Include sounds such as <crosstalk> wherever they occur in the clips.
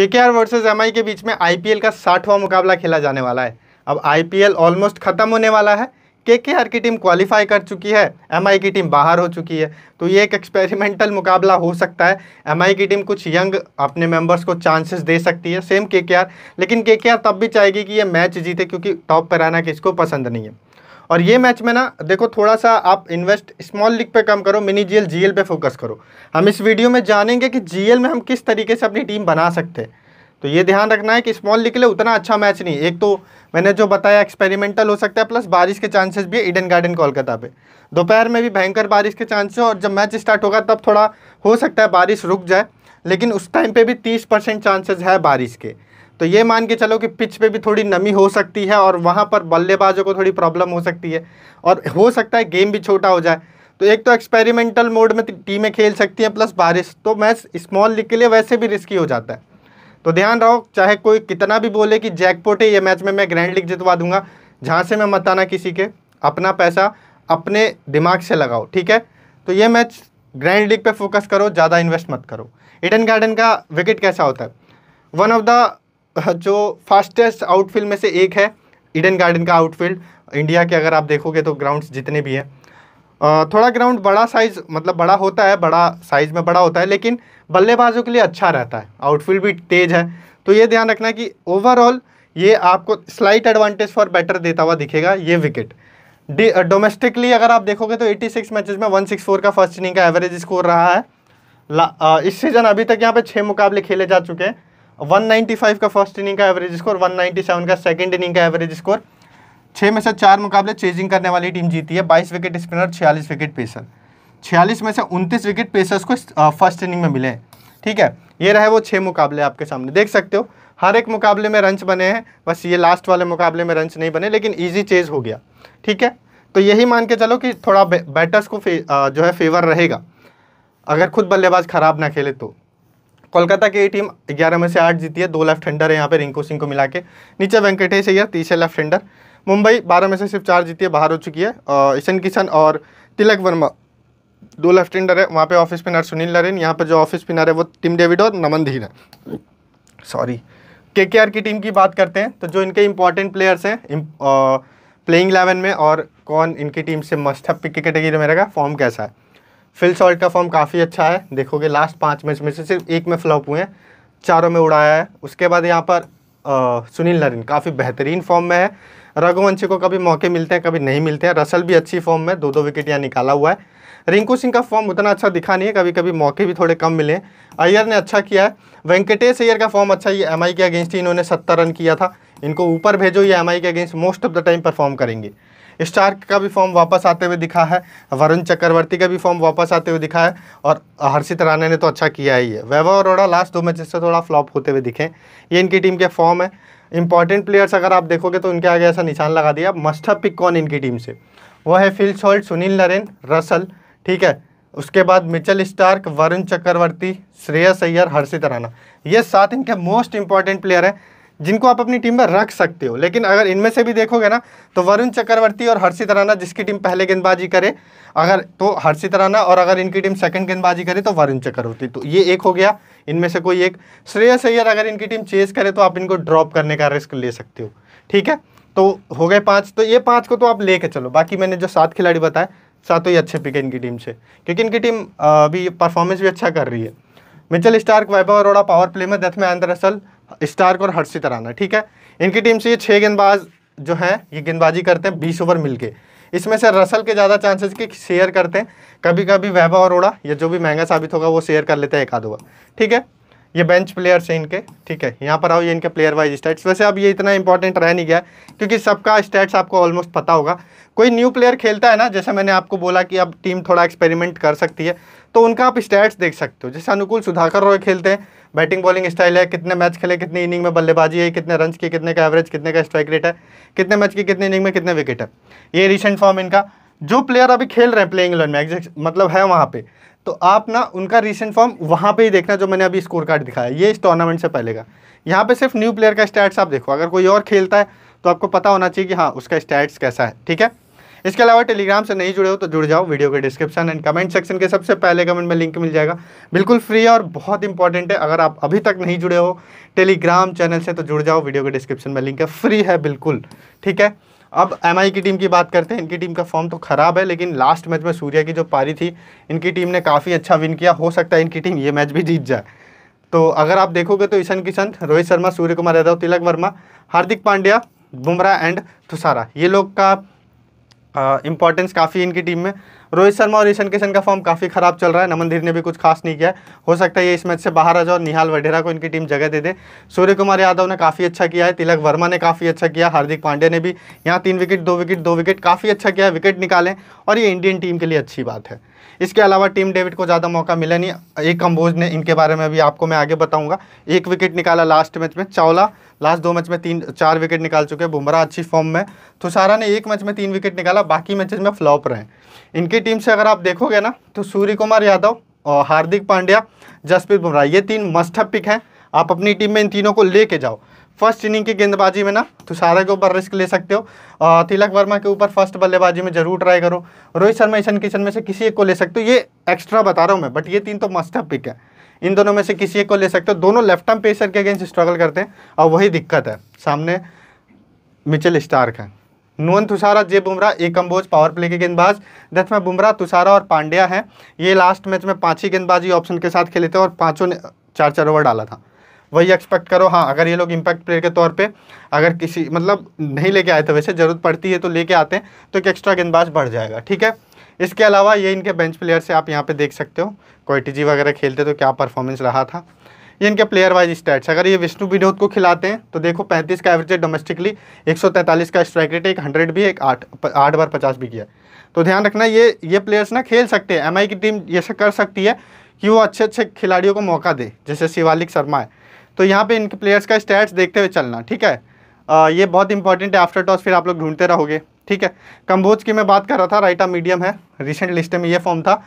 KKR versus MI के बीच में IPL का साठवां मुकाबला खेला जाने वाला है अब आईपीएल ऑलमोस्ट ख़त्म होने वाला है केकेआर की टीम क्वालिफाई कर चुकी है एमआई की टीम बाहर हो चुकी है तो ये एक एक्सपेरिमेंटल मुकाबला हो सकता है एमआई की टीम कुछ यंग अपने मेंबर्स को चांसेस दे सकती है सेम केकेआर लेकिन केकेआर तब भी चाहेगी कि ये मैच जीते क्योंकि टॉप पर आना किसको पसंद नहीं है और ये मैच में ना देखो थोड़ा सा आप इन्वेस्ट स्मॉल लीग पे कम करो मिनी जीएल जीएल पे फोकस करो हम इस वीडियो में जानेंगे कि जीएल में हम किस तरीके से अपनी टीम बना सकते हैं तो ये ध्यान रखना है कि स्मॉल लीग के लिए उतना अच्छा मैच नहीं एक तो मैंने जो बताया एक्सपेरिमेंटल हो सकता है प्लस बारिश के चांसेस भी है ईडन गार्डन कोलकाता पे दोपहर में भी भयंकर बारिश के चांसेस और जब मैच स्टार्ट होगा तब थोड़ा हो सकता है बारिश रुक जाए लेकिन उस टाइम पे भी तीस परसेंट चांसेस है बारिश के तो ये मान के चलो कि पिच पे भी थोड़ी नमी हो सकती है और वहाँ पर बल्लेबाजों को थोड़ी प्रॉब्लम हो सकती है और हो सकता है गेम भी छोटा हो जाए तो एक तो एक्सपेरिमेंटल मोड में टीमें खेल सकती हैं प्लस बारिश तो मैच स्मॉल लीग के लिए वैसे भी रिस्की हो जाता है तो ध्यान रहो चाहे कोई कितना भी बोले कि जैकपोट है ये मैच में मैं ग्रैंड लीग जितवा दूंगा से मैं मत आना किसी के अपना पैसा अपने दिमाग से लगाओ ठीक है तो ये मैच ग्रैंड लीग पे फोकस करो ज़्यादा इन्वेस्ट मत करो इडन गार्डन का विकेट कैसा होता है वन ऑफ द जो फास्टेस्ट आउटफील्ड में से एक है ईडन गार्डन का आउटफील्ड इंडिया के अगर आप देखोगे तो ग्राउंड्स जितने भी हैं थोड़ा ग्राउंड बड़ा साइज़ मतलब बड़ा होता है बड़ा साइज़ में बड़ा होता है लेकिन बल्लेबाजों के लिए अच्छा रहता है आउटफील्ड भी तेज़ है तो ये ध्यान रखना कि ओवरऑल ये आपको स्लाइट एडवांटेज फॉर बेटर देता हुआ दिखेगा ये विकेट डोमेस्टिकली अगर आप देखोगे तो 86 मैचेज में वन का फर्स्ट इनिंग का एवरेज स्कोर रहा है इस सीज़न अभी तक यहाँ पर छः मुकाबले खेले जा चुके हैं 195 का फर्स्ट इनिंग का एवरेज स्कोर 197 का सेकंड इनिंग का एवरेज स्कोर छः में से चार मुकाबले चेजिंग करने वाली टीम जीती है बाईस विकेट स्पिनर छियालीस विकेट पेसर छियालीस में से उनतीस विकेट पेसर्स को फर्स्ट uh, इनिंग में मिले हैं ठीक है ये रहे वो छः मुकाबले आपके सामने देख सकते हो हर एक मुकाबले में रंच बने हैं बस ये लास्ट वाले मुकाबले में रंच नहीं बने लेकिन ईजी चेज हो गया ठीक है तो यही मान के चलो कि थोड़ा बैटर्स को uh, जो है फेवर रहेगा अगर खुद बल्लेबाज ख़राब ना खेले तो कोलकाता की टीम ग्यारह में से आठ जीती है दो लेफ्ट हैंडर है यहाँ पे रिंकू सिंह को मिला के नीचे वेंकटेश अय्यर तीसरे लेफ्ट हैंडर मुंबई बारह में से सिर्फ चार जीती है बाहर हो चुकी है ईशन किशन और तिलक वर्मा दो लेफ्ट हैंडर है वहाँ पे ऑफिस स्पिनर सुनील नरेन यहाँ पर जो ऑफिस स्पिनर है वो टिम डेविड और नमन धीर है सॉरी के की टीम की बात करते हैं तो जो इनके इंपॉर्टेंट प्लेयर्स हैं प्लेइंग इलेवन में और कौन इनकी टीम से मस्ट है पिक कैटेगरी में रहेगा फॉर्म कैसा है फिल सॉल्ट का फॉर्म काफ़ी अच्छा है देखोगे लास्ट पाँच मैच में से सिर्फ एक में फ्लॉप हुए हैं चारों में उड़ाया है उसके बाद यहाँ पर आ, सुनील नरिन काफ़ी बेहतरीन फॉर्म में है रघुवंशी को कभी मौके मिलते हैं कभी नहीं मिलते हैं रसल भी अच्छी फॉर्म में दो दो विकेट यहाँ निकाला हुआ है रिंकू सिंह का फॉर्म उतना अच्छा दिखा नहीं है कभी कभी मौके भी थोड़े कम मिले अय्यर ने अच्छा किया है वेंकटेश अय्यर का फॉर्म अच्छा ये एम के अगेंस्ट ही इन्होंने सत्तर रन किया था इनको ऊपर भेजो ये एम के against most of the time perform करेंगे स्टार्क का भी फॉर्म वापस आते हुए दिखा है वरुण चक्रवर्ती का भी फॉर्म वापस आते हुए दिखा है और हर्षित राणा ने तो अच्छा किया ही है वैभव अरोड़ा लास्ट दो मैचेस से थोड़ा फ्लॉप होते हुए दिखे ये इनकी टीम के फॉर्म है इंपॉर्टेंट प्लेयर्स अगर आप देखोगे तो उनके आगे ऐसा निशान लगा दिया मस्टअप पिक कौन इनकी टीम से वो है Phil Salt Sunil Narine Russell ठीक है उसके बाद मिचल स्टार्क वरुण चक्रवर्ती श्रेयस अय्यर हर्षित राणा ये सात इनके मोस्ट इंपॉर्टेंट प्लेयर हैं जिनको आप अपनी टीम में रख सकते हो लेकिन अगर इनमें से भी देखोगे ना तो वरुण चक्रवर्ती और हर्षित राणा जिसकी टीम पहले गेंदबाजी करे अगर तो हर्षित राणा और अगर इनकी टीम सेकंड गेंदबाजी करे तो वरुण चक्रवर्ती तो ये एक हो गया इनमें से कोई एक श्रेयस अय्यर अगर इनकी टीम चेस करे तो आप इनको ड्रॉप करने का रिस्क ले सकते हो ठीक है तो हो गए पाँच तो ये पाँच को तो आप ले चलो बाकी मैंने जो सात खिलाड़ी बताए सातों तो ही अच्छे पिक है इनकी टीम से क्योंकि इनकी टीम अभी परफॉर्मेंस भी अच्छा कर रही है Mitchell Starc Vaibhav Arora power play में दथ में आंद्र स्टार्क और हर्षित राना ठीक है इनकी टीम से ये छः गेंदबाज जो हैं ये गेंदबाजी करते हैं बीस ओवर मिलके इसमें से रसल के ज़्यादा चांसेस की शेयर करते हैं कभी कभी वैभव और ओड़ा या जो भी महंगा साबित होगा वो शेयर कर लेते हैं एक आध ठीक है ये बेंच प्लेयर्स हैं इनके ठीक है यहाँ पर आओ ये इनके प्लेयर वाइज स्टैट्स वैसे अब ये इतना इंपॉर्टेंट रह नहीं गया क्योंकि सबका स्टैट्स आपको ऑलमोस्ट पता होगा कोई न्यू प्लेयर खेलता है ना जैसे मैंने आपको बोला कि अब टीम थोड़ा एक्सपेरिमेंट कर सकती है तो उनका आप स्टैट्स देख सकते हो जैसे अनुकूल सुधाकर रॉय खेलते हैं बैटिंग बॉलिंग स्टाइल है कितने मैच खेले कितनी इनिंग में बल्लेबाजी है कितने रन की कितने का एवरेज कितने का स्ट्राइक रेट है कितने मैच की कितने इनिंग में कितने विकेट है ये रिसेंट फॉर्म इनका जो प्लेयर अभी खेल रहे हैं प्लेइंग इलेवन में मतलब है वहाँ पे तो आप ना उनका रिसेंट फॉर्म वहाँ पे ही देखना जो मैंने अभी स्कोर कार्ड दिखाया ये इस टूर्नामेंट से पहले का यहाँ पे सिर्फ न्यू प्लेयर का स्टैट्स आप देखो अगर कोई और खेलता है तो आपको पता होना चाहिए कि हाँ उसका स्टैट्स कैसा है ठीक है इसके अलावा टेलीग्राम से नहीं जुड़े हो तो जुड़ जाओ वीडियो के डिस्क्रिप्शन एंड कमेंट सेक्शन के सबसे पहले कमेंट में लिंक मिल जाएगा बिल्कुल फ्री है और बहुत इंपॉर्टेंट है अगर आप अभी तक नहीं जुड़े हो टेलीग्राम चैनल से तो जुड़ जाओ वीडियो के डिस्क्रिप्शन में लिंक है फ्री है बिल्कुल ठीक है अब एम की टीम की बात करते हैं इनकी टीम का फॉर्म तो ख़राब है लेकिन लास्ट मैच में सूर्या की जो पारी थी इनकी टीम ने काफ़ी अच्छा विन किया हो सकता है इनकी टीम ये मैच भी जीत जाए तो अगर आप देखोगे तो ईशन किशन रोहित शर्मा सूर्य कुमार यादव तिलक वर्मा हार्दिक पांड्या बुमराह एंड तुषारा ये लोग का इंपॉर्टेंस काफ़ी इनकी टीम में रोहित शर्मा और ईशन किशन का फॉर्म काफ़ी ख़राब चल रहा है नमन धीर ने भी कुछ खास नहीं किया हो सकता है ये इस मैच से बाहर आ जाओ निहाल वढ़ेरा को इनकी टीम जगह दे दे सूर्य कुमार यादव ने काफ़ी अच्छा किया है तिलक वर्मा ने काफ़ी अच्छा किया हार्दिक पांडे ने भी यहाँ तीन विकेट दो विकेट दो विकेट काफ़ी अच्छा किया विकेट निकालें और ये इंडियन टीम के लिए अच्छी बात है इसके अलावा टीम डेविड को ज़्यादा मौका मिला नहीं एक कंबोज ने इनके बारे में भी आपको मैं आगे बताऊँगा एक विकेट निकाला लास्ट मैच में चावला लास्ट दो मैच में तीन चार विकेट निकाल चुके हैं बुमराह अच्छी फॉर्म में तुषारा तो ने एक मैच में तीन विकेट निकाला बाकी मैचेज में फ्लॉप रहे इनकी टीम से अगर आप देखोगे ना तो सूर्य कुमार यादव और हार्दिक पांड्या जसप्रीत बुमराह ये तीन मस्टअप पिक हैं आप अपनी टीम में इन तीनों को लेके जाओ फर्स्ट इनिंग की गेंदबाजी में ना तुषारा तो के ऊपर रिस्क ले सकते हो तिलक वर्मा के ऊपर फर्स्ट बल्लेबाजी में जरूर ट्राई करो रोहित शर्मा ईशन किशन में से किसी एक को ले सकते हो ये एक्स्ट्रा बता रहा हूँ मैं बट ये तीन तो मस्ट पिक है इन दोनों में से किसी एक को ले सकते हो दोनों लेफ्ट आर्म पेसर के अगेंस्ट स्ट्रगल करते हैं और वही दिक्कत है सामने मिचल स्टार्क है नून तुषारा जे बुमराह एक कम्बोज पावर प्ले के गेंदबाज डेथ में बुमराह तुषारा और पांड्या हैं ये लास्ट मैच में पाँच ही गेंदबाजी ऑप्शन के साथ खेले थे और पाँचों ने चार चार ओवर डाला था वही एक्सपेक्ट करो हाँ अगर ये लोग इम्पैक्ट प्लेयर के तौर पर अगर किसी मतलब नहीं लेके आए थे तो वैसे ज़रूरत पड़ती है तो लेके आते हैं तो एक एक्स्ट्रा गेंदबाज बढ़ जाएगा ठीक है इसके अलावा ये इनके बेंच प्लेयर से आप यहाँ पे देख सकते हो कोयटीजी वगैरह खेलते तो क्या परफॉर्मेंस रहा था ये इनके प्लेयर वाइज स्टैट्स अगर ये विष्णु विनोद को खिलाते हैं तो देखो 35 का एवरेज डोमेस्टिकली एक का स्ट्राइक रेट एक हंड्रेड भी एक आठ आठ बार पचास भी किया तो ध्यान रखना ये ये प्लेयर्स ना खेल सकते हैं एम की टीम ये कर सकती है कि वो अच्छे अच्छे खिलाड़ियों को मौका दे जैसे शिवालिक शर्मा है तो यहाँ पे इनके प्लेयर्स का स्टैट्स देखते हुए चलना ठीक है आ, ये बहुत इंपॉर्टेंट है आफ्टर टॉस फिर आप लोग ढूंढते रहोगे ठीक है कम्बोज की मैं बात कर रहा था राइट आ मीडियम है रिसेंट लिस्ट में ये फॉर्म था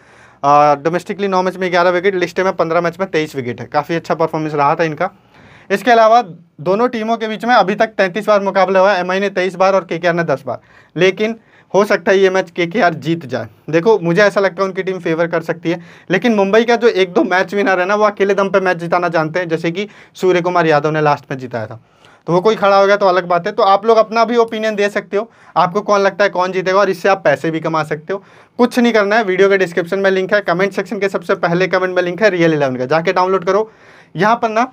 डोमेस्टिकली नौ मैच में ग्यारह विकेट लिस्ट में पंद्रह मैच में तेईस विकेट है काफ़ी अच्छा परफॉर्मेंस रहा था इनका इसके अलावा दोनों टीमों के बीच में अभी तक तैंतीस बार मुकाबला हुआ है एम ने तेईस बार और के ने दस बार लेकिन हो सकता है ये मैच के के आर जीत जाए देखो मुझे ऐसा लगता है उनकी टीम फेवर कर सकती है लेकिन मुंबई का जो एक दो मैच विनर है ना वो अकेले दम पे मैच जिताना जानते हैं जैसे कि सूर्य कुमार यादव ने लास्ट में जिताया था तो वो कोई खड़ा हो गया तो अलग बात है तो आप लोग अपना भी ओपिनियन दे सकते हो आपको कौन लगता है कौन जीतेगा और इससे आप पैसे भी कमा सकते हो कुछ नहीं करना है वीडियो के डिस्क्रिप्शन में लिंक है कमेंट सेक्शन के सबसे पहले कमेंट में लिंक है रियल इलेवन का जाके डाउनलोड करो यहाँ पर ना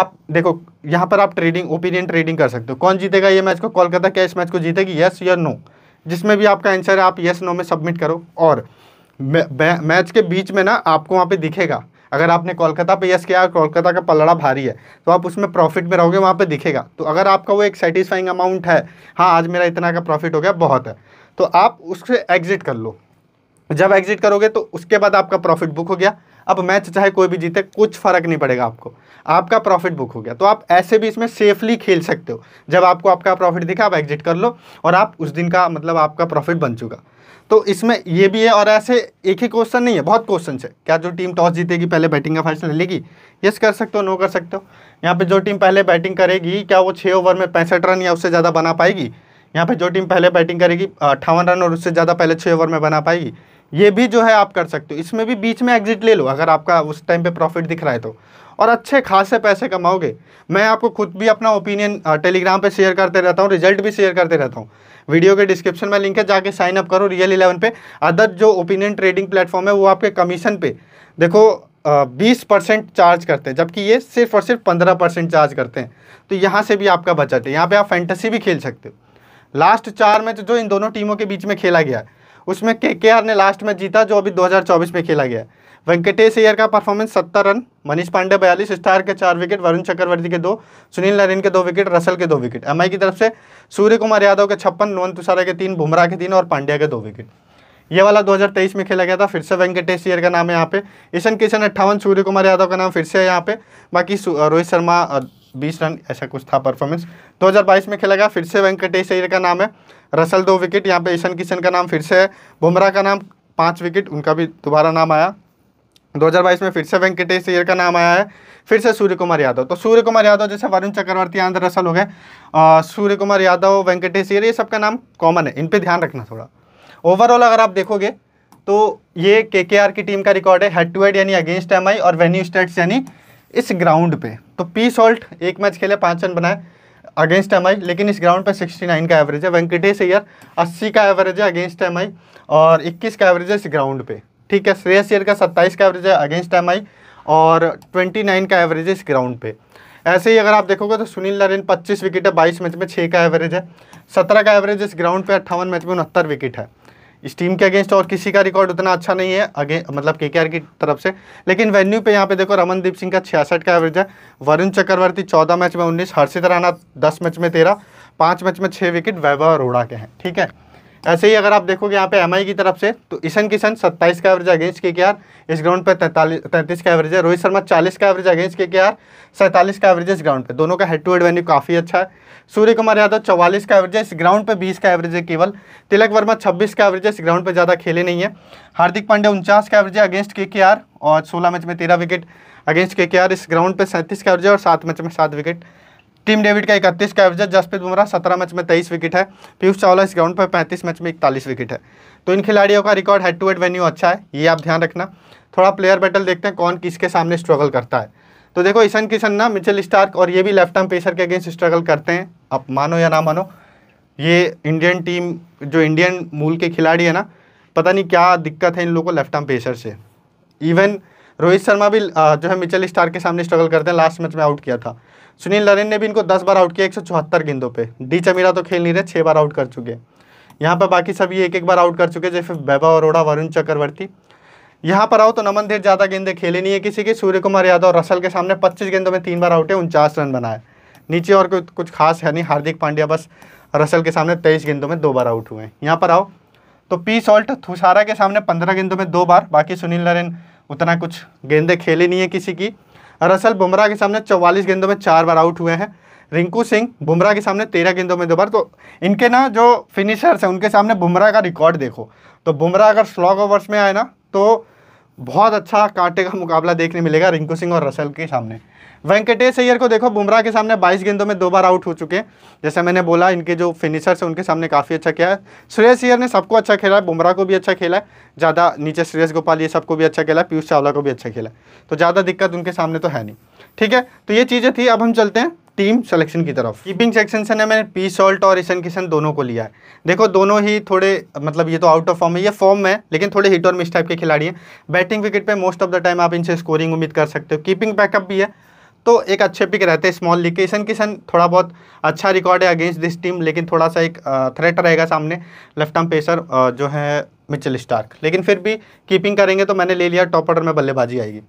आप देखो यहाँ पर आप ट्रेडिंग ओपिनियन ट्रेडिंग कर सकते हो कौन जीतेगा ये मैच को कोलकाता क्या इस मैच को जीतेगी यस या नो जिसमें भी आपका आंसर है आप यस नो में सबमिट करो और मैच के बीच में ना आपको वहाँ पे दिखेगा अगर आपने कोलकाता पे यस किया कोलकाता का पलड़ा भारी है तो आप उसमें प्रॉफिट में रहोगे वहाँ पे दिखेगा तो अगर आपका वो एक सेटिस्फाइंग अमाउंट है हाँ आज मेरा इतना का प्रॉफिट हो गया बहुत है तो आप उससे एग्ज़िट कर लो जब एग्जिट करोगे तो उसके बाद आपका प्रॉफिट बुक हो गया अब मैच चाहे कोई भी जीते कुछ फ़र्क नहीं पड़ेगा आपको आपका प्रॉफिट बुक हो गया तो आप ऐसे भी इसमें सेफली खेल सकते हो जब आपको आपका प्रॉफिट दिखा आप एग्जिट कर लो और आप उस दिन का मतलब आपका प्रॉफिट बन चुका तो इसमें ये भी है और ऐसे एक ही क्वेश्चन नहीं है बहुत क्वेश्चन है क्या जो टीम टॉस जीतेगी पहले बैटिंग का फैसला लेगी यस कर सकते हो नो कर सकते हो यहाँ पे जो टीम पहले बैटिंग करेगी क्या वो छः ओवर में पैंसठ रन या उससे ज़्यादा बना पाएगी यहाँ पे जो टीम पहले बैटिंग करेगी अट्ठावन रन और उससे ज़्यादा पहले छः ओवर में बना पाएगी ये भी जो है आप कर सकते हो इसमें भी बीच में एग्जिट ले लो अगर आपका उस टाइम पे प्रॉफिट दिख रहा है तो और अच्छे खासे पैसे कमाओगे मैं आपको खुद भी अपना ओपिनियन टेलीग्राम पे शेयर करते रहता हूँ रिजल्ट भी शेयर करते रहता हूँ वीडियो के डिस्क्रिप्शन में लिंक है जाके साइन अप करो रियल इलेवन पे अदर जो ओपिनियन ट्रेडिंग प्लेटफॉर्म है वो आपके कमीशन पे देखो बीस परसेंट चार्ज करते हैं जबकि ये सिर्फ और सिर्फ पंद्रह परसेंट चार्ज करते हैं तो यहाँ से भी आपका बचत है यहाँ पर आप फैंटेसी भी खेल सकते हो लास्ट चार मैच जो इन दोनों टीमों के बीच में खेला गया है उसमें के के आर ने लास्ट में जीता जो अभी 2024 में खेला गया वेंकटेश अय्यर का परफॉर्मेंस सत्तर रन मनीष पांडे बयालीस स्टार के चार विकेट वरुण चक्रवर्ती के दो सुनील नरेन के दो विकेट रसल के दो विकेट एम की तरफ से सूर्य कुमार यादव के छप्पन नोन तुषारा के तीन बुमराह के तीन और पांड्या के दो विकेट ये वाला 2023 में खेला गया था फिर से वेंकटेश अय्यर का नाम है यहाँ पे ईशन किशन अट्ठावन सूर्य कुमार यादव का नाम फिर से है यहाँ पे बाकी रोहित शर्मा बीस रन ऐसा कुछ था परफॉर्मेंस 2022 में खेला गया फिर से वेंकटेश अयर का नाम है रसल दो विकेट यहाँ पे ईशन किशन का नाम फिर से है बुमराह का नाम पाँच विकेट उनका भी दोबारा नाम आया 2022 में फिर से वेंकटेश अयर का नाम आया है फिर से सूर्य कुमार यादव तो सूर्य कुमार यादव जैसे वरुण चक्रवर्ती आंध्र रसल हो गए सूर्य कुमार यादव वेंकटेश अयर ये सबका नाम कॉमन है इन पर ध्यान रखना थोड़ा ओवरऑल अगर आप देखोगे तो ये के की टीम का रिकॉर्ड है हेड टू हेड यानी अगेंस्ट एम और वेन्यू स्टेट्स यानी इस ग्राउंड पे तो पी सॉल्ट एक मैच खेले पाँच रन बनाए अगेंस्ट एम लेकिन इस ग्राउंड पर 69 का एवरेज है वेंकटेश अयर 80 का एवरेज है अगेंस्ट एम और 21 का एवरेज है इस ग्राउंड पे ठीक है श्रेयस अयर का 27 का एवरेज है अगेंस्ट एम और 29 का एवरेज है इस ग्राउंड पे ऐसे ही अगर आप देखोगे तो सुनील नारायण 25 विकेट है 22 मैच में 6 का एवरेज है 17 का एवरेज इस ग्राउंड पर अट्ठावन मैच में उनहत्तर विकेट है इस टीम के अगेंस्ट और किसी का रिकॉर्ड उतना अच्छा नहीं है अगे मतलब के की तरफ से लेकिन वेन्यू पे यहाँ पे देखो रमनदीप सिंह का छियासठ का एवरेज है वरुण चक्रवर्ती चौदह मैच में उन्नीस हर्षित राणा दस मैच में तेरह पाँच मैच में छः विकेट वैभव अरोड़ा के हैं ठीक है ऐसे ही अगर आप देखोगे यहाँ पे एम की तरफ से तो ईशन किशन 27 का एवरेज अगेंस्ट के के आर इस ग्राउंड पे तैतालीस तैंतीस का एवरेज है रोहित शर्मा 40 का एवरेज अगेंस्ट के के आर सैंतालीस का एवरेज इस ग्राउंड पे दोनों का हेड टू हेड वैन्यू काफ़ी अच्छा है सूर्य कुमार यादव चौवालीस का एवरेज है इस ग्राउंड पर बीस का एवरेज है केवल तिलक वर्मा छब्बीस का एवरेज है इस ग्राउंड पर ज़्यादा खेले नहीं है हार्दिक पांडे उनचास का एवरेज है अगेंस्ट के और सोलह मैच में तेरह विकेट अगेंस्ट के इस ग्राउंड पर सैंतीस का एवरेज है और सात मैच में सात विकेट टीम डेविड का इकतीस का एवरेज है जसप्रीत बुमराह सत्रह मैच में तेईस विकेट है पीयूष चावला इस ग्राउंड पर पैंतीस मैच में इकतालीस विकेट है तो इन खिलाड़ियों का record head to head venue अच्छा है ये आप ध्यान रखना थोड़ा प्लेयर बैटल देखते हैं कौन किसके सामने स्ट्रगल करता है तो देखो ईशन किशन ना मिचल स्टार्क और ये भी लेफ्ट आर्म पेसर के अगेंस्ट स्ट्रगल करते हैं आप मानो या ना मानो ये इंडियन टीम जो इंडियन मूल के खिलाड़ी है ना पता नहीं क्या दिक्कत है इन लोगों को लेफ्ट आर्म पेसर से इवन रोहित शर्मा भी जो है मिचल स्टार के सामने स्ट्रगल करते हैं लास्ट मैच में आउट किया था सुनील नरेन ने भी इनको दस बार आउट किया एक सौ चौहत्तर गेंदों पर डी चमीरा तो खेल नहीं रहे छः बार आउट कर चुके यहाँ पर बाकी सभी एक एक बार आउट कर चुके जैसे वैभव अरोड़ा वरुण चक्रवर्ती यहाँ पर आओ तो नमन देर ज़्यादा गेंदे खेले नहीं है किसी की सूर्य कुमार यादव और रसल के सामने 25 गेंदों में तीन बार आउट है उनचास रन बनाए नीचे और कुछ कुछ खास है नहीं हार्दिक पांड्या बस रसल के सामने तेईस गेंदों में दो बार आउट हुए हैं यहाँ पर आओ तो पी सॉल्ट थुसारा के सामने पंद्रह गेंदों में दो बार बाकी सुनील नरेन उतना कुछ गेंदे खेले नहीं है किसी की रसल बुमराह के सामने चौवालीस गेंदों में चार बार आउट हुए हैं रिंकू सिंह बुमराह के सामने तेरह गेंदों में दो बार तो इनके ना जो फिनिशर्स हैं उनके सामने बुमराह का रिकॉर्ड देखो तो बुमराह अगर स्लॉग ओवर्स में आए ना तो बहुत अच्छा कांटे का मुकाबला देखने मिलेगा रिंकू सिंह और रसल के सामने वेंकटेश अय्यर को देखो बुमराह के सामने 22 गेंदों में दो बार आउट हो चुके हैं जैसे मैंने बोला इनके जो फिनिशर्स हैं उनके सामने काफ़ी अच्छा किया है श्रेयस अय्यर ने सबको अच्छा खेला है बुमराह को भी अच्छा खेला है ज़्यादा नीचे श्रेयस गोपाल ये सबको भी अच्छा खेला है पीयूष चावला को भी अच्छा खेला है तो ज़्यादा दिक्कत उनके सामने तो है नहीं ठीक है तो ये चीज़ें थी अब हम चलते हैं टीम सेलेक्शन की तरफ कीपिंग सेक्शन से मैंने पी सॉल्ट और ईशन किशन दोनों को लिया है देखो दोनों ही थोड़े मतलब ये तो आउट ऑफ फॉर्म है ये फॉर्म में लेकिन थोड़े हिट और मिस टाइप के खिलाड़ी हैं बैटिंग विकेट पे मोस्ट ऑफ द टाइम आप इनसे स्कोरिंग उम्मीद कर सकते हो कीपिंग बैकअप भी है तो एक अच्छे पिक रहते हैं स्मॉल लीग के ईशन किशन थोड़ा बहुत अच्छा रिकॉर्ड है अगेंस्ट दिस टीम लेकिन थोड़ा सा एक थ्रेट रहेगा सामने लेफ्ट आर्म पेसर जो है मिचल स्टार्क लेकिन फिर भी कीपिंग करेंगे तो मैंने ले लिया टॉप ऑर्डर में बल्लेबाजी आएगी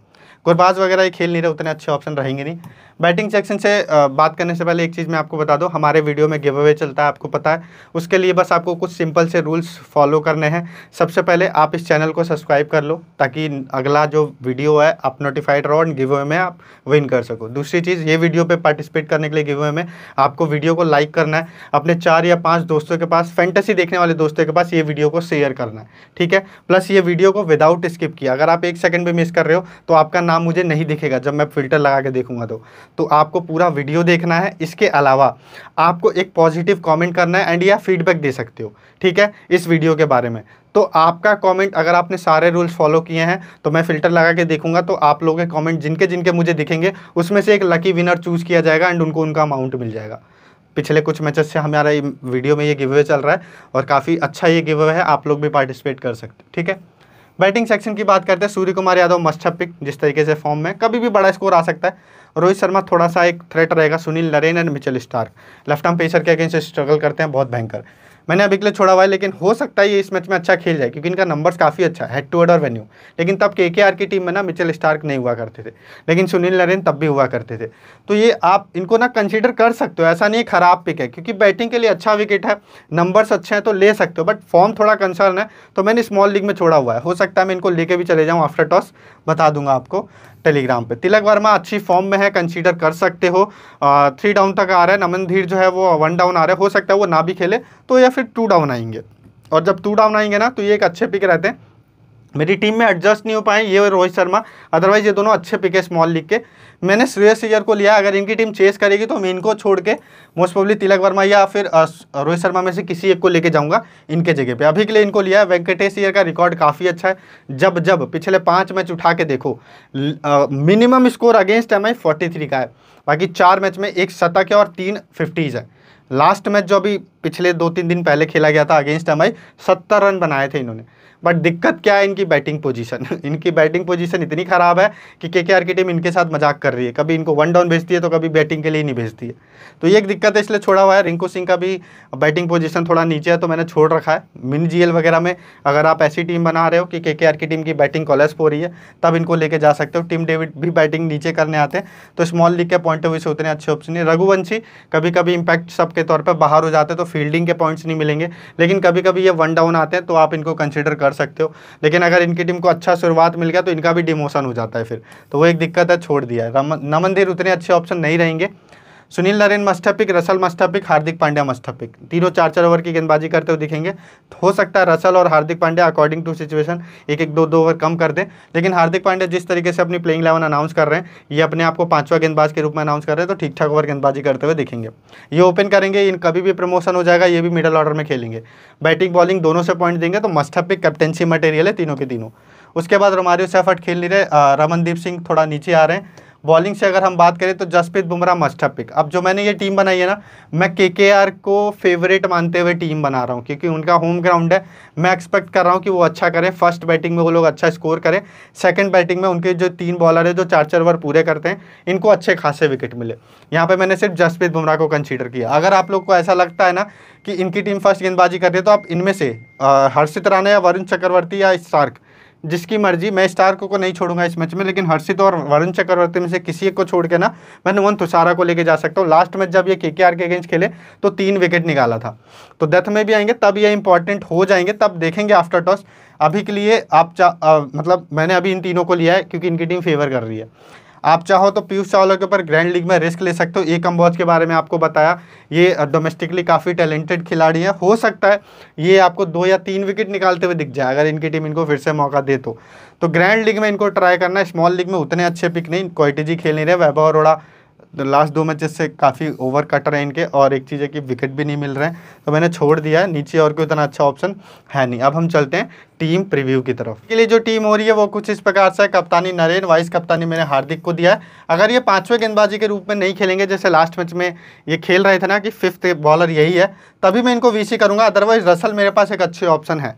गुरबाज वगैरह ये खेल नहीं रहे उतने अच्छे ऑप्शन रहेंगे नहीं बैटिंग सेक्शन से बात करने से पहले एक चीज़ मैं आपको बता दूँ हमारे वीडियो में गिव अवे चलता है आपको पता है उसके लिए बस आपको कुछ सिंपल से रूल्स फॉलो करने हैं सबसे पहले आप इस चैनल को सब्सक्राइब कर लो ताकि अगला जो वीडियो है आप नोटिफाइड रहो और गिव अवे में आप विन कर सको दूसरी चीज़ ये वीडियो पर पार्टिसिपेट करने के लिए गिव अवे में आपको वीडियो को लाइक करना है अपने चार या पाँच दोस्तों के पास फैंटेसी देखने वाले दोस्तों के पास ये वीडियो को शेयर करना है ठीक है प्लस ये वीडियो को विदाउट स्किप किया अगर आप एक सेकेंड भी मिस कर रहे हो तो आपका नाम मुझे नहीं दिखेगा जब मैं फ़िल्टर लगा के देखूंगा तो तो आपको पूरा वीडियो देखना है इसके अलावा आपको एक पॉजिटिव कमेंट करना है एंड या फीडबैक दे सकते हो ठीक है इस वीडियो के बारे में तो आपका कमेंट अगर आपने सारे रूल्स फॉलो किए हैं तो मैं फ़िल्टर लगा के देखूंगा तो आप लोगों के कॉमेंट जिनके जिनके मुझे दिखेंगे उसमें से एक लकी विनर चूज़ किया जाएगा एंड उनको उनका अमाउंट मिल जाएगा पिछले कुछ मैचेस से हमारा वीडियो में ये गिवे चल रहा है और काफ़ी अच्छा ये गिवे है आप लोग भी पार्टिसिपेट कर सकते ठीक है बैटिंग सेक्शन की बात करते हैं सूर्य कुमार यादव मस्ट पिक जिस तरीके से फॉर्म में कभी भी बड़ा स्कोर आ सकता है रोहित शर्मा थोड़ा सा एक थ्रेट रहेगा Sunil Narine and Mitchell Starc left arm pacer के अगेंस्ट स्ट्रगल करते हैं बहुत भयंकर मैंने अभी के लिए छोड़ा हुआ है लेकिन हो सकता है ये इस मैच में अच्छा खेल जाए क्योंकि इनका नंबर्स काफ़ी अच्छा है हेड टू हेड और वेन्यू लेकिन तब के की टीम में ना मिचल स्टार्क नहीं हुआ करते थे लेकिन सुनील नरेन तब भी हुआ करते थे तो ये आप इनको ना कंसिडर कर सकते हो ऐसा नहीं ख़राब पिक है क्योंकि बैटिंग के लिए अच्छा विकेट है नंबर्स अच्छे हैं तो ले सकते हो बट फॉर्म थोड़ा कंसर्न है तो मैंने स्मॉल लीग में छोड़ा हुआ है हो सकता है मैं इनको लेके भी चले जाऊँ आफ्टर टॉस बता दूंगा आपको टेलीग्राम पे तिलक वर्मा अच्छी फॉर्म में है कंसीडर कर सकते हो थ्री डाउन तक आ रहा है नमन धीर जो है वो वन डाउन आ रहा है हो सकता है वो ना भी खेले तो या फिर टू डाउन आएंगे और जब टू डाउन आएंगे ना तो ये एक अच्छे पिक रहते हैं मेरी टीम में एडजस्ट नहीं हो पाए ये और रोहित शर्मा अदरवाइज ये दोनों अच्छे पिक है स्मॉल लीग के मैंने श्रेयस सीजर को लिया अगर इनकी टीम चेस करेगी तो मैं इनको छोड़ के मोस्ट पॉब्ली तिलक वर्मा या फिर रोहित शर्मा में से किसी एक को लेके जाऊंगा इनके जगह पे अभी के लिए इनको लिया है वेंकटेश अय्यर का रिकॉर्ड काफ़ी अच्छा है जब जब पिछले पाँच मैच उठा के देखो minimum score against M I का है बाकी चार मैच में एक शतक है और तीन फिफ्टीज़ है लास्ट मैच जो अभी पिछले दो तीन दिन पहले खेला गया था अगेंस्ट एम आई सत्तर रन बनाए थे इन्होंने बट दिक्कत क्या है इनकी बैटिंग पोजीशन <laughs> इनकी बैटिंग पोजीशन इतनी ख़राब है कि के की टीम इनके साथ मजाक कर रही है कभी इनको वन डाउन भेजती है तो कभी बैटिंग के लिए नहीं भेजती है तो ये एक दिक्कत है इसलिए छोड़ा हुआ है रिंकू सिंह का भी बैटिंग पोजीशन थोड़ा नीचे है तो मैंने छोड़ रखा है मिन जी वगैरह में अगर आप ऐसी टीम बना रहे हो कि के की टीम की बैटिंग कॉलेज हो रही है तब इनको लेके जा सकते हो टीम डेविड भी बैटिंग नीचे करने आते हैं तो स्मॉल लीग के पॉइंट ऑफ व्यू से उतने अच्छे ऑप्शन नहीं रघुवंशी कभी कभी इंपैक्ट सबके तौर पर बाहर हो जाते हैं तो फील्डिंग के पॉइंट्स नहीं मिलेंगे लेकिन कभी कभी ये वन डाउन आते हैं तो आप इनको कंसिडर कर कर सकते हो लेकिन अगर इनकी टीम को अच्छा शुरुआत मिल गया तो इनका भी डिमोशन हो जाता है फिर तो वो एक दिक्कत है छोड़ दिया है नमन धीर उतने अच्छे ऑप्शन नहीं रहेंगे Sunil Narine must pick Russell must pick Hardik Pandya must pick तीनों चार चार ओवर की गेंदबाजी करते हुए दिखेंगे हो सकता है रसल और Hardik Pandya according to situation एक एक दो दो ओवर कम कर दें लेकिन हार्दिक पांड्या जिस तरीके से अपनी प्लेइंग इलेवन अनाउंस कर रहे हैं ये अपने आपको पांचवा गेंदबाज के रूप में अनाउंस कर रहे हैं तो ठीक ठाक ओवर गेंदबाजी करते हुए दिखेंगे ये ओपन करेंगे इन कभी भी प्रमोशन हो जाएगा ये भी मिडल ऑर्डर में खेलेंगे बैटिंग बॉलिंग दोनों से पॉइंट देंगे तो मस्टपिक कैप्टेंसी मटेरियल है तीनों के तीनों उसके बाद रोमारियो सेफ खेल नहीं रहे रमनदीप सिंह थोड़ा नीचे आ रहे हैं बॉलिंग से अगर हम बात करें तो जसप्रीत बुमराह मस्ट पिक अब जो मैंने ये टीम बनाई है ना मैं के को फेवरेट मानते हुए टीम बना रहा हूँ क्योंकि उनका होम ग्राउंड है मैं एक्सपेक्ट कर रहा हूँ कि वो अच्छा करें फर्स्ट बैटिंग में वो लोग अच्छा स्कोर करें सेकेंड बैटिंग में उनके जो तीन बॉलर है जो चार चार ओवर पूरे करते हैं इनको अच्छे खासे विकेट मिले यहाँ पर मैंने सिर्फ जसप्रीत बुमराह को कंसिडर किया अगर आप लोग को ऐसा लगता है ना कि इनकी टीम फर्स्ट गेंदबाजी कर रही है तो आप इनमें से हर्षित राना या वरुण चक्रवर्ती या स्टार्क जिसकी मर्जी मैं स्टार को, को नहीं छोड़ूंगा इस मैच में लेकिन हर्षित और वरुण चक्रवर्ती में से किसी एक को छोड़ के ना मैं नुवन तुषारा को लेके जा सकता हूँ लास्ट मैच जब ये के के आर के अगेंस्ट खेले तो तीन विकेट निकाला था तो डेथ में भी आएंगे तब ये इंपॉर्टेंट हो जाएंगे तब देखेंगे आफ्टर टॉस अभी के लिए आप आ, मतलब मैंने अभी इन तीनों को लिया है क्योंकि इनकी टीम फेवर कर रही है आप चाहो तो पीयूष चावला के ऊपर ग्रैंड लीग में रिस्क ले सकते हो ए कम्बॉज के बारे में आपको बताया ये डोमेस्टिकली काफ़ी टैलेंटेड खिलाड़ी है हो सकता है ये आपको दो या तीन विकेट निकालते हुए दिख जाए अगर इनकी टीम इनको फिर से मौका दे तो, तो ग्रैंड लीग में इनको ट्राई करना स्मॉल लीग में उतने अच्छे पिक नहीं क्वाइटिजी खेल नहीं रहे वैभव अरोड़ा तो लास्ट दो मैचेस से काफ़ी ओवर कट रहे हैं इनके और एक चीज़ है कि विकेट भी नहीं मिल रहे हैं तो मैंने छोड़ दिया है नीचे और कोई उतना अच्छा ऑप्शन है नहीं अब हम चलते हैं टीम प्रीव्यू की तरफ के लिए जो टीम हो रही है वो कुछ इस प्रकार से कप्तानी नरेन वाइस कप्तानी मैंने हार्दिक को दिया है अगर ये पाँचवें गेंदबाजी के रूप में नहीं खेलेंगे जैसे लास्ट मैच में ये खेल रहे थे ना कि फिफ्थ बॉलर यही है तभी मैं इनको वी करूँगा अदरवाइज़ रसल मेरे पास एक अच्छे ऑप्शन है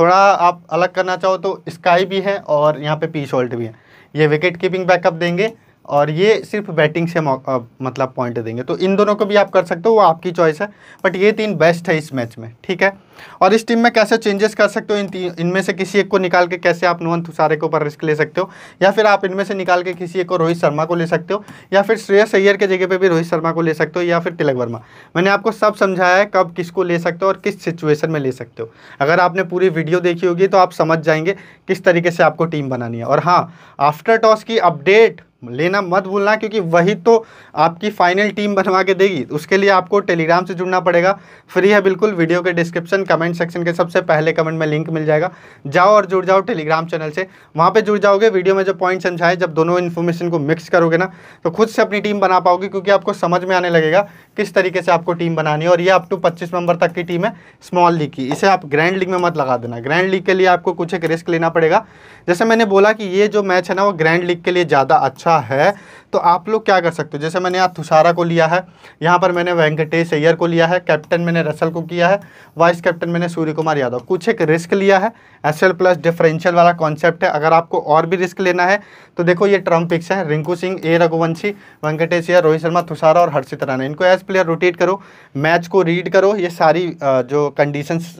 थोड़ा आप अलग करना चाहो तो स्काई भी है और यहाँ पे पी शोल्ट भी है ये विकेट कीपिंग बैकअप देंगे और ये सिर्फ बैटिंग से मतलब पॉइंट देंगे तो इन दोनों को भी आप कर सकते हो वो आपकी चॉइस है बट ये तीन बेस्ट है इस मैच में ठीक है और इस टीम में कैसे चेंजेस कर सकते हो इन इनमें से किसी एक को निकाल के कैसे आप नोहन तुषारे के ऊपर रिस्क ले सकते हो या फिर आप इनमें से निकाल के किसी एक को रोहित शर्मा को ले सकते हो या फिर श्रेयस अय्यर के जगह पर भी रोहित शर्मा को ले सकते हो या फिर तिलक वर्मा मैंने आपको सब समझाया है कब किसको ले सकते हो और किस सिचुएशन में ले सकते हो अगर आपने पूरी वीडियो देखी होगी तो आप समझ जाएंगे किस तरीके से आपको टीम बनानी है और हाँ आफ्टर टॉस की अपडेट लेना मत भूलना क्योंकि वही तो आपकी फाइनल टीम बनवा के देगी उसके लिए आपको टेलीग्राम से जुड़ना पड़ेगा फ्री है बिल्कुल वीडियो के डिस्क्रिप्शन कमेंट सेक्शन के सबसे पहले कमेंट में लिंक मिल जाएगा जाओ और जुड़ जाओ टेलीग्राम चैनल से वहाँ पे जुड़ जाओगे वीडियो में जो पॉइंट समझाए जब दोनों इन्फॉर्मेशन को मिक्स करोगे ना तो खुद से अपनी टीम बना पाओगे क्योंकि आपको समझ में आने लगेगा किस तरीके से आपको टीम बनानी है और ये अप टू पच्चीस नंबर तक की टीम है स्मॉल लीग की इसे आप ग्रैंड लीग में मत लगा देना ग्रैंड लीग के लिए आपको कुछ एक रिस्क लेना पड़ेगा जैसे मैंने बोला कि ये जो मैच है ना वो ग्रैंड लीग के लिए ज़्यादा अच्छा है तो आप लोग क्या कर सकते हो जैसे मैंने यहाँ तुषारा को लिया है यहाँ पर मैंने वेंकटेश अय्यर को लिया है कैप्टन मैंने रसल को किया है वाइस कैप्टन मैंने सूर्य कुमार यादव कुछ एक रिस्क लिया है एस एल प्लस डिफरेंशियल वाला कॉन्सेप्ट है अगर आपको और भी रिस्क लेना है तो देखो ये ट्रम्प पिक्स हैं रिंकू सिंह ए रघुवंशी वेंकटेश अय्यर रोहित शर्मा तुषारा और हर्षित राणा इनको एज प्लेयर रोटेट करो मैच को रीड करो ये सारी जो कंडीशंस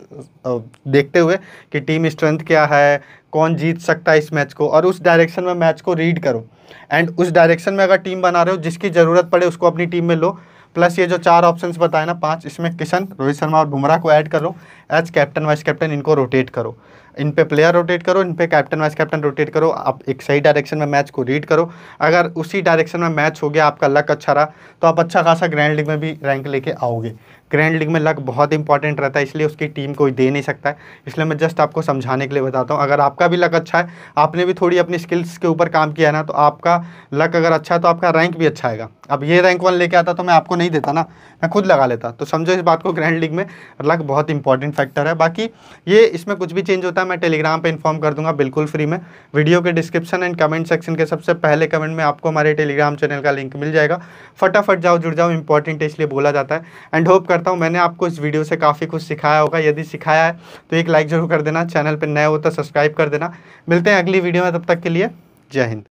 देखते हुए कि टीम स्ट्रेंथ क्या है कौन जीत सकता है इस मैच को और उस डायरेक्शन में मैच को रीड करो एंड उस डायरेक्शन में अगर टीम बना रहे हो जिसकी ज़रूरत पड़े उसको अपनी टीम में लो प्लस ये जो चार ऑप्शन बताए ना पाँच इसमें किशन रोहित शर्मा और बुमराह को ऐड करो एज कैप्टन वाइस कैप्टन इनको रोटेट करो इन पे प्लेयर रोटेट करो इन पे कैप्टन वाइस कैप्टन रोटेट करो आप एक सही डायरेक्शन में मैच को रीड करो अगर उसी डायरेक्शन में मैच हो गया आपका लक अच्छा रहा तो आप अच्छा खासा ग्रैंड लीग में भी रैंक लेके आओगे ग्रैंड लीग में लक बहुत इंपॉर्टेंट रहता है इसलिए उसकी टीम कोई दे नहीं सकता है इसलिए मैं जस्ट आपको समझाने के लिए बताता हूँ अगर आपका भी लक अच्छा है आपने भी थोड़ी अपनी स्किल्स के ऊपर काम किया है ना तो आपका लक अगर अच्छा है तो आपका रैंक भी अच्छा आएगा अब ये रैंक वन लेके आता तो मैं आपको नहीं देता ना मैं खुद लगा लेता तो समझो इस बात को ग्रैंड लीग में लक बहुत इंपॉर्टेंट फैक्टर है बाकी ये इसमें कुछ भी चेंज होता है मैं टेलीग्राम पर इन्फॉर्म कर दूंगा बिल्कुल फ्री में वीडियो के डिस्क्रिप्शन एंड कमेंट सेक्शन के सबसे पहले कमेंट में आपको हमारे टेलीग्राम चैनल का लिंक मिल जाएगा फटाफट जाओ जुड़ जाओ इंपॉर्टेंट है इसलिए बोला जाता है एंड होप करता हूँ मैंने आपको इस वीडियो से काफ़ी कुछ सिखाया होगा यदि सिखाया है तो एक लाइक ज़रूर कर देना चैनल पर नया हो तो सब्सक्राइब कर देना मिलते हैं अगली वीडियो में तब तक के लिए जय हिंद